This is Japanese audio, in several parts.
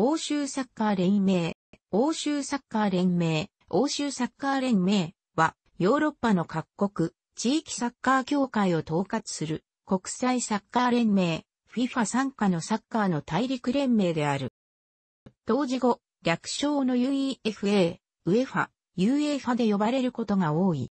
欧州サッカー連盟、欧州サッカー連盟、欧州サッカー連盟は、ヨーロッパの各国、地域サッカー協会を統括する、国際サッカー連盟、FIFA 参加のサッカーの大陸連盟である。当時後、略称の UEFA、UEFA、UEFA で呼ばれることが多い。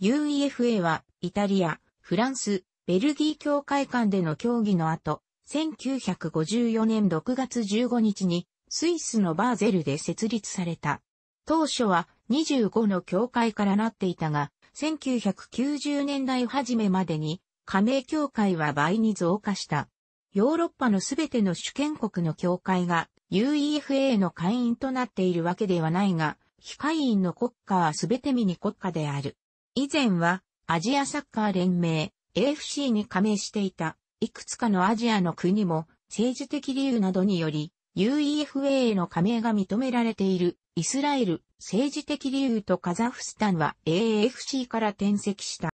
UEFA は、イタリア、フランス、ベルギー協会間での協議の後、1954年6月15日にスイスのバーゼルで設立された。当初は25の教会からなっていたが、1990年代初めまでに加盟教会は倍に増加した。ヨーロッパのすべての主権国の教会が UEFA の会員となっているわけではないが、非会員の国家はすべてミニ国家である。以前はアジアサッカー連盟 AFC に加盟していた。いくつかのアジアの国も政治的理由などにより UEFA への加盟が認められているイスラエル政治的理由とカザフスタンは AFC から転籍した。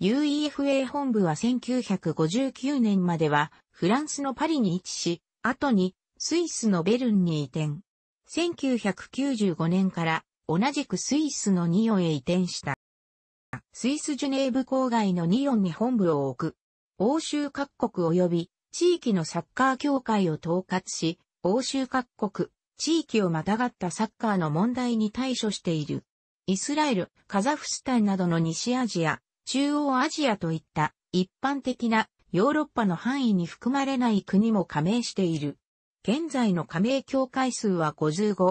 UEFA 本部は1959年まではフランスのパリに位置し、後にスイスのベルンに移転。1995年から同じくスイスのニオンへ移転した。スイスジュネーブ郊外のニオンに本部を置く欧州各国及び地域のサッカー協会を統括し、欧州各国、地域をまたがったサッカーの問題に対処している。イスラエル、カザフスタンなどの西アジア、中央アジアといった一般的なヨーロッパの範囲に含まれない国も加盟している。現在の加盟協会数は55。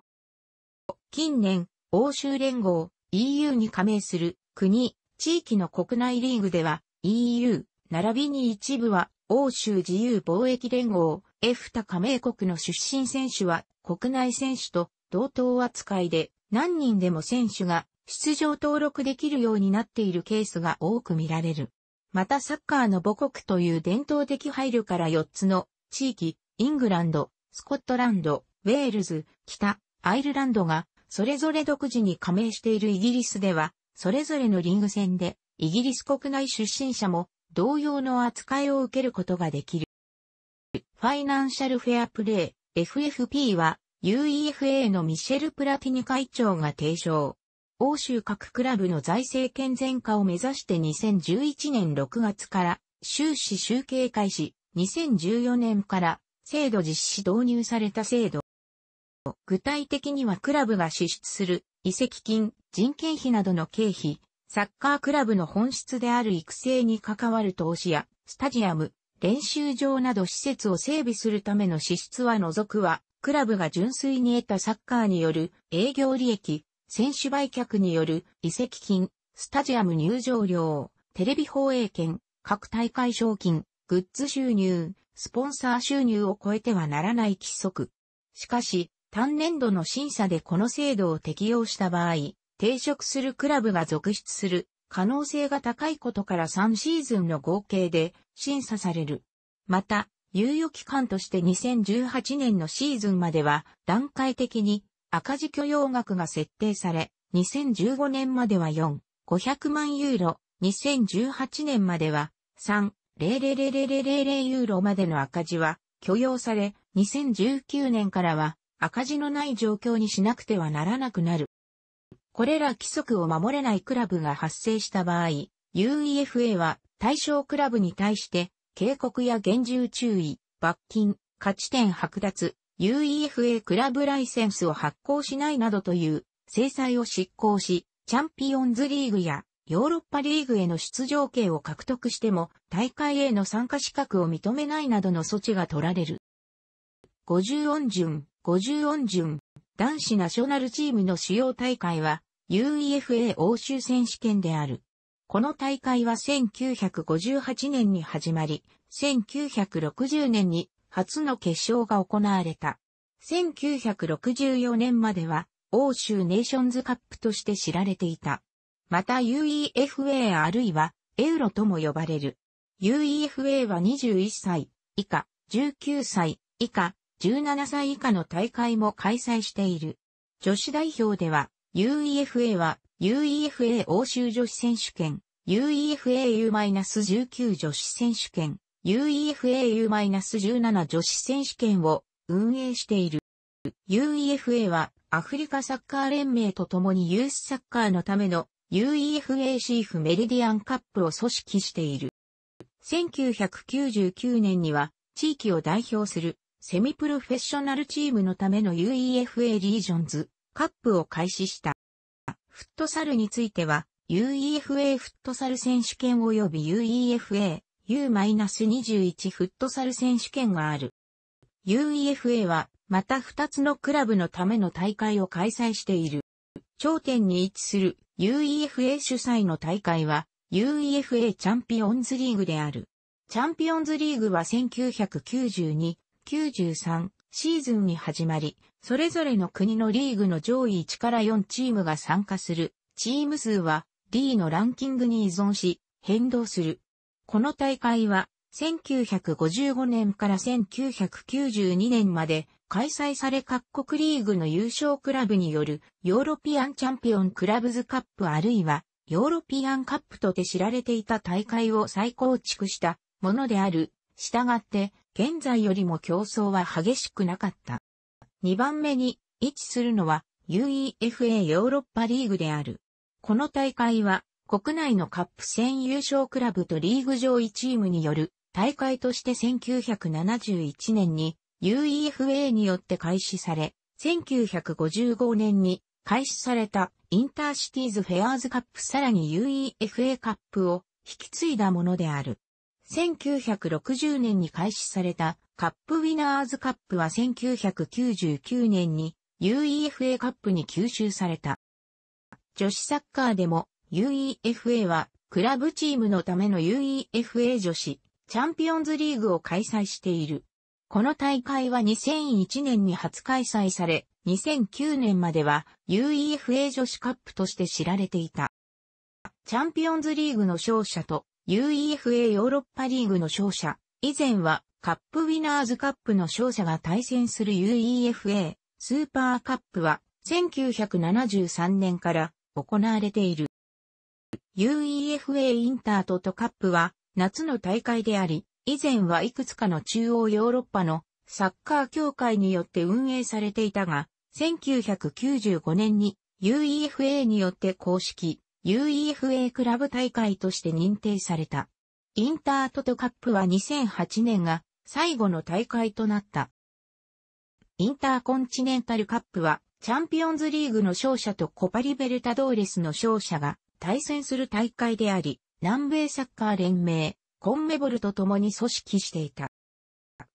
近年、欧州連合 EU に加盟する国、地域の国内リーグでは EU、並びに一部は、欧州自由貿易連合、f 他加盟国の出身選手は、国内選手と同等扱いで、何人でも選手が出場登録できるようになっているケースが多く見られる。またサッカーの母国という伝統的配慮から4つの地域、イングランド、スコットランド、ウェールズ、北、アイルランドが、それぞれ独自に加盟しているイギリスでは、それぞれのリング戦で、イギリス国内出身者も同様の扱いを受けることができる。ファイナンシャルフェアプレイ、FFP は UEFA のミシェル・プラティニ会長が提唱。欧州各クラブの財政健全化を目指して2011年6月から収支集計開始、2014年から制度実施導入された制度。具体的にはクラブが支出する遺跡金、人件費などの経費、サッカークラブの本質である育成に関わる投資や、スタジアム、練習場など施設を整備するための支出は除くは、クラブが純粋に得たサッカーによる営業利益、選手売却による移籍金、スタジアム入場料、テレビ放映権、各大会賞金、グッズ収入、スポンサー収入を超えてはならない規則。しかし、単年度の審査でこの制度を適用した場合、定職するクラブが続出する可能性が高いことから3シーズンの合計で審査される。また、猶予期間として2018年のシーズンまでは段階的に赤字許容額が設定され、2015年までは4、500万ユーロ、2018年までは3、0 0 0 0 0 0ユーロまでの赤字は許容され、2019年からは赤字のない状況にしなくてはならなくなる。これら規則を守れないクラブが発生した場合、UEFA は対象クラブに対して警告や厳重注意、罰金、価値点剥奪、UEFA クラブライセンスを発行しないなどという制裁を執行し、チャンピオンズリーグやヨーロッパリーグへの出場権を獲得しても大会への参加資格を認めないなどの措置が取られる。50音順、50音順、男子ナショナルチームの主要大会は UEFA 欧州選手権である。この大会は1958年に始まり、1960年に初の決勝が行われた。1964年までは欧州ネーションズカップとして知られていた。また UEFA あるいはエウロとも呼ばれる。UEFA は21歳以下、19歳以下、17歳以下の大会も開催している。女子代表では UEFA は UEFA 欧州女子選手権、UEFAU-19 女子選手権、UEFAU-17 女子選手権を運営している。UEFA はアフリカサッカー連盟と共にユースサッカーのための UEFA シーフメリディアンカップを組織している。1999年には地域を代表するセミプロフェッショナルチームのための UEFA リージョンズカップを開始した。フットサルについては、UEFA フットサル選手権及び UEFA U-21 フットサル選手権がある。UEFA は、また2つのクラブのための大会を開催している。頂点に位置する UEFA 主催の大会は UEFA チャンピオンズリーグである。チャンピオンズリーグは1992、93、シーズンに始まり、それぞれの国のリーグの上位1から4チームが参加する。チーム数は D のランキングに依存し変動する。この大会は1955年から1992年まで開催され各国リーグの優勝クラブによるヨーロピアンチャンピオンクラブズカップあるいはヨーロピアンカップとて知られていた大会を再構築したものである。したがって現在よりも競争は激しくなかった。2番目に位置するのは UEFA ヨーロッパリーグである。この大会は国内のカップ戦優勝クラブとリーグ上位チームによる大会として1971年に UEFA によって開始され、1955年に開始されたインターシティーズフェアーズカップさらに UEFA カップを引き継いだものである。1960年に開始されたカップウィナーズカップは1999年に UEFA カップに吸収された。女子サッカーでも UEFA はクラブチームのための UEFA 女子チャンピオンズリーグを開催している。この大会は2001年に初開催され、2009年までは UEFA 女子カップとして知られていた。チャンピオンズリーグの勝者と UEFA ヨーロッパリーグの勝者、以前はカップウィナーズカップの勝者が対戦する UEFA スーパーカップは1973年から行われている。UEFA インタートとカップは夏の大会であり、以前はいくつかの中央ヨーロッパのサッカー協会によって運営されていたが、1995年に UEFA によって公式 UEFA クラブ大会として認定された。インタートトカップは2008年が最後の大会となった。インターコンチネンタルカップはチャンピオンズリーグの勝者とコパリベルタドーレスの勝者が対戦する大会であり、南米サッカー連盟、コンメボルと共に組織していた。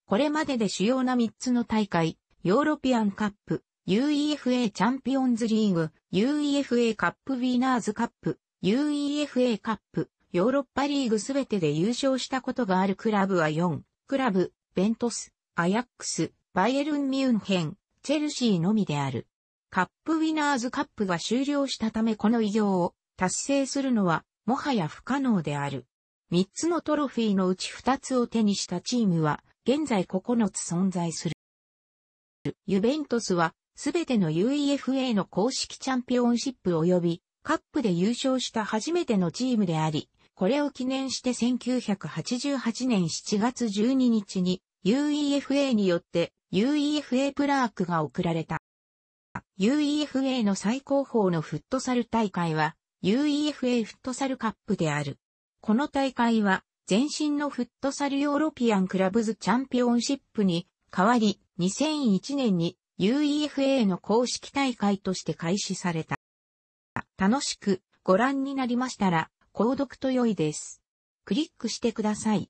これまでで主要な3つの大会、ヨーロピアンカップ、UEFA チャンピオンズリーグ、UEFA カップウィナーズカップ、UEFA カップ、ヨーロッパリーグすべてで優勝したことがあるクラブは4、クラブ、ベントス、アヤックス、バイエルン・ミュンヘン、チェルシーのみである。カップウィナーズカップが終了したためこの偉業を達成するのはもはや不可能である。3つのトロフィーのうち2つを手にしたチームは現在9つ存在する。ユベントスはすべての UEFA の公式チャンピオンシップ及びカップで優勝した初めてのチームであり、これを記念して1988年7月12日に UEFA によって UEFA プラークが贈られた。UEFA の最高峰のフットサル大会は UEFA フットサルカップである。この大会は前身のフットサルヨーロピアンクラブズチャンピオンシップに代わり2001年に UEFA の公式大会として開始された。楽しくご覧になりましたら、購読と良いです。クリックしてください。